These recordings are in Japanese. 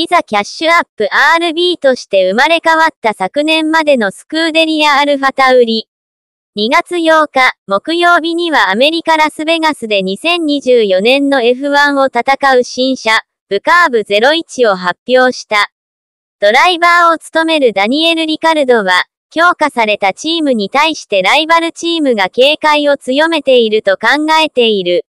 いざキャッシュアップ RB として生まれ変わった昨年までのスクーデリアアルファタウリ。2月8日、木曜日にはアメリカラスベガスで2024年の F1 を戦う新車、ブカーブ01を発表した。ドライバーを務めるダニエル・リカルドは、強化されたチームに対してライバルチームが警戒を強めていると考えている。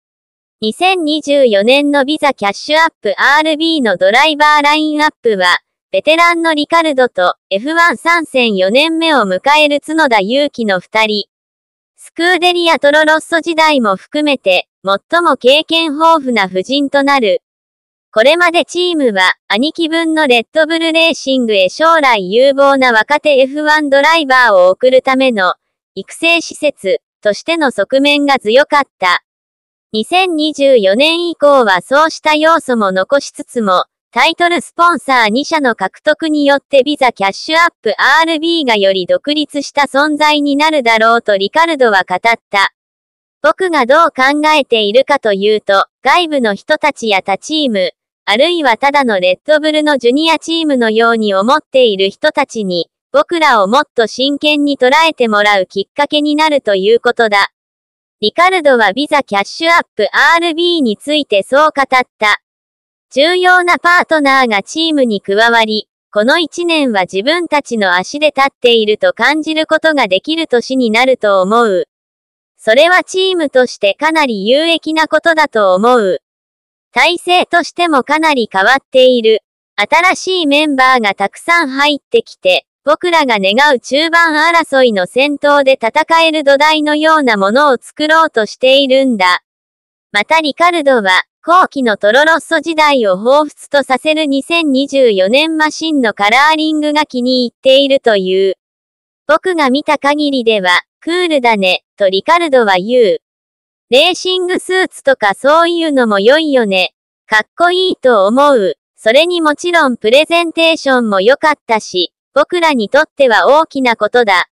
2024年のビザキャッシュアップ RB のドライバーラインアップは、ベテランのリカルドと F1 参戦4年目を迎える角田祐希の2人。スクーデリアトロロッソ時代も含めて、最も経験豊富な夫人となる。これまでチームは、兄貴分のレッドブルレーシングへ将来有望な若手 F1 ドライバーを送るための、育成施設としての側面が強かった。2024年以降はそうした要素も残しつつも、タイトルスポンサー2社の獲得によってビザキャッシュアップ RB がより独立した存在になるだろうとリカルドは語った。僕がどう考えているかというと、外部の人たちや他チーム、あるいはただのレッドブルのジュニアチームのように思っている人たちに、僕らをもっと真剣に捉えてもらうきっかけになるということだ。リカルドはビザキャッシュアップ RB についてそう語った。重要なパートナーがチームに加わり、この1年は自分たちの足で立っていると感じることができる年になると思う。それはチームとしてかなり有益なことだと思う。体制としてもかなり変わっている。新しいメンバーがたくさん入ってきて、僕らが願う中盤争いの戦闘で戦える土台のようなものを作ろうとしているんだ。またリカルドは、後期のトロロッソ時代を彷彿とさせる2024年マシンのカラーリングが気に入っているという。僕が見た限りでは、クールだね、とリカルドは言う。レーシングスーツとかそういうのも良いよね。かっこいいと思う。それにもちろんプレゼンテーションも良かったし、僕らにとっては大きなことだ。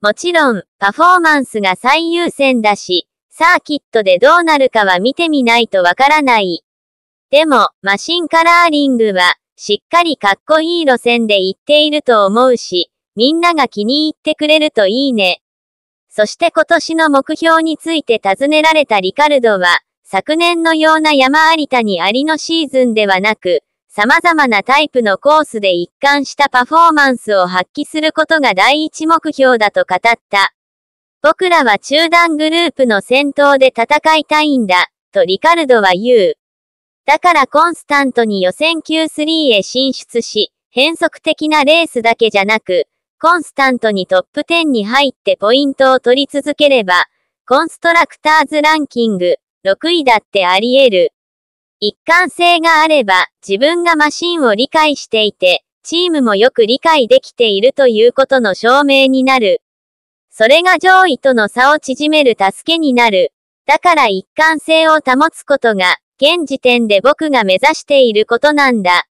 もちろん、パフォーマンスが最優先だし、サーキットでどうなるかは見てみないとわからない。でも、マシンカラーリングは、しっかりかっこいい路線で行っていると思うし、みんなが気に入ってくれるといいね。そして今年の目標について尋ねられたリカルドは、昨年のような山ありにありのシーズンではなく、様々なタイプのコースで一貫したパフォーマンスを発揮することが第一目標だと語った。僕らは中段グループの戦闘で戦いたいんだ、とリカルドは言う。だからコンスタントに予選 q 3へ進出し、変則的なレースだけじゃなく、コンスタントにトップ10に入ってポイントを取り続ければ、コンストラクターズランキング6位だってあり得る。一貫性があれば、自分がマシンを理解していて、チームもよく理解できているということの証明になる。それが上位との差を縮める助けになる。だから一貫性を保つことが、現時点で僕が目指していることなんだ。